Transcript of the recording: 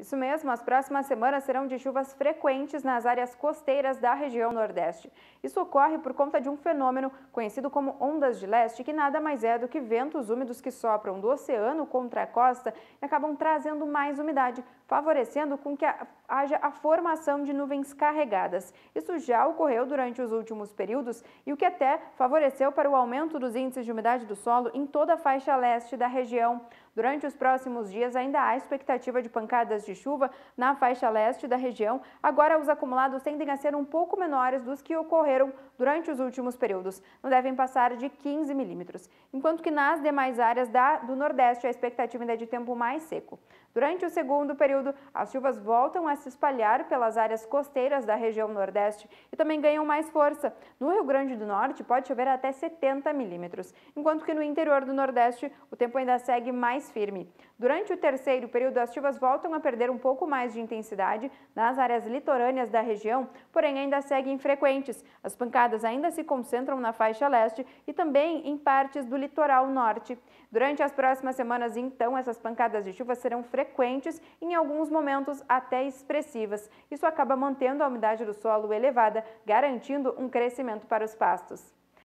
Isso mesmo, as próximas semanas serão de chuvas frequentes nas áreas costeiras da região Nordeste. Isso ocorre por conta de um fenômeno conhecido como ondas de leste, que nada mais é do que ventos úmidos que sopram do oceano contra a costa e acabam trazendo mais umidade, favorecendo com que haja a formação de nuvens carregadas. Isso já ocorreu durante os últimos períodos e o que até favoreceu para o aumento dos índices de umidade do solo em toda a faixa leste da região. Durante os próximos dias, ainda há expectativa de pancadas de chuva na faixa leste da região. Agora, os acumulados tendem a ser um pouco menores dos que ocorreram durante os últimos períodos. Não devem passar de 15 milímetros. Enquanto que nas demais áreas da, do Nordeste, a expectativa ainda é de tempo mais seco. Durante o segundo período, as chuvas voltam a se espalhar pelas áreas costeiras da região Nordeste e também ganham mais força. No Rio Grande do Norte, pode chover até 70 milímetros, enquanto que no interior do Nordeste, o tempo ainda segue mais firme. Durante o terceiro período, as chuvas voltam a perder um pouco mais de intensidade nas áreas litorâneas da região, porém ainda seguem frequentes. As pancadas ainda se concentram na faixa leste e também em partes do litoral norte. Durante as próximas semanas, então, essas pancadas de chuva serão frequentes frequentes, em alguns momentos até expressivas. Isso acaba mantendo a umidade do solo elevada, garantindo um crescimento para os pastos.